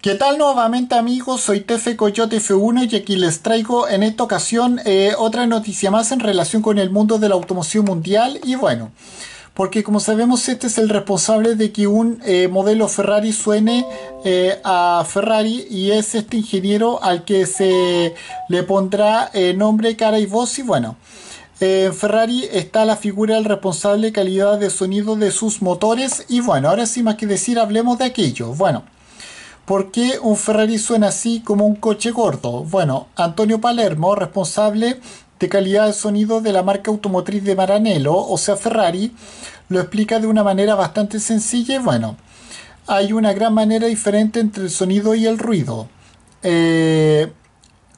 ¿Qué tal nuevamente amigos? Soy Tefe Coyote F1 y aquí les traigo en esta ocasión eh, otra noticia más en relación con el mundo de la automoción mundial y bueno, porque como sabemos este es el responsable de que un eh, modelo Ferrari suene eh, a Ferrari y es este ingeniero al que se le pondrá nombre, cara y voz y bueno. En Ferrari está la figura del responsable de calidad de sonido de sus motores y bueno, ahora sin más que decir, hablemos de aquello. Bueno, ¿Por qué un Ferrari suena así como un coche gordo? Bueno, Antonio Palermo, responsable de calidad de sonido de la marca automotriz de Maranello, o sea Ferrari, lo explica de una manera bastante sencilla bueno, hay una gran manera diferente entre el sonido y el ruido. Eh,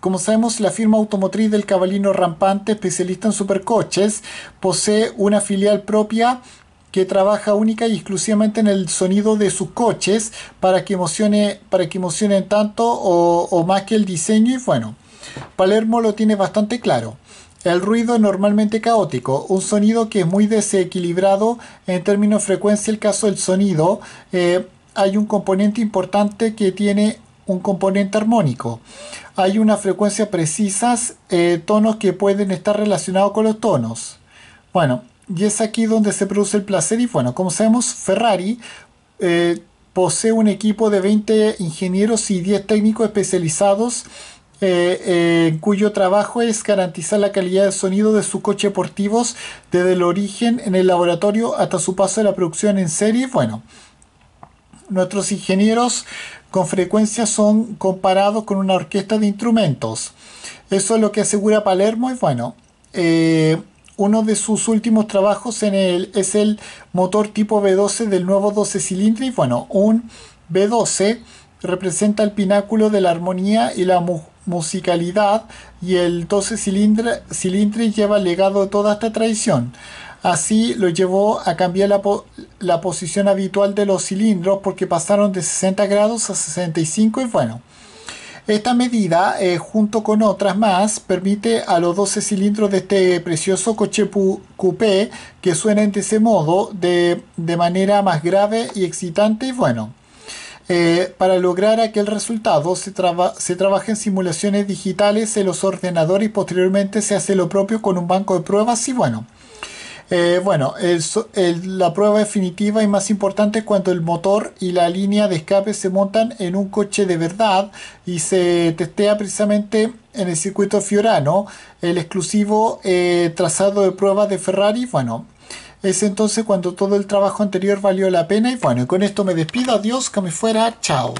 como sabemos, la firma automotriz del Cabalino Rampante, especialista en supercoches, posee una filial propia que trabaja única y exclusivamente en el sonido de sus coches para que emocione, para que emocionen tanto o, más que el diseño y bueno, Palermo lo tiene bastante claro. El ruido es normalmente caótico, un sonido que es muy desequilibrado en términos de frecuencia. El caso del sonido, eh, hay un componente importante que tiene un componente armónico. Hay una frecuencia precisas, eh, tonos que pueden estar relacionados con los tonos. Bueno, y es aquí donde se produce el placer y bueno, como sabemos, Ferrari eh, posee un equipo de 20 ingenieros y 10 técnicos especializados eh, cuyo trabajo es garantizar la calidad de sonido de sus coches deportivos desde el origen en el laboratorio hasta su paso a la producción en serie. Bueno, nuestros ingenieros con frecuencia son comparados con una orquesta de instrumentos. Eso es lo que asegura Palermo y bueno, eh, uno de sus últimos trabajos en es el motor tipo B12 del nuevo 12 cilindros. Y bueno, un B12 representa el pináculo de la armonía y la musicalidad y el 12 cilindros lleva el legado de toda esta tradición. Así lo llevó a cambiar la, la posición habitual de los cilindros porque pasaron de 60 grados a 65 y bueno, esta medida, eh, junto con otras más, permite a los 12 cilindros de este precioso coche coupé que suenen de ese modo, de, manera más grave y excitante y bueno. Eh, para lograr aquel resultado se, se trabaja en simulaciones digitales en los ordenadores y posteriormente se hace lo propio con un banco de pruebas y bueno. Eh, bueno, la prueba definitiva y más importante es cuando el motor y la línea de escape se montan en un coche de verdad y se testea precisamente en el circuito Fiorano, el exclusivo eh, trazado de pruebas de Ferrari. Bueno, es entonces cuando todo el trabajo anterior valió la pena y bueno, con esto me despido, adiós, que me fuera, chao.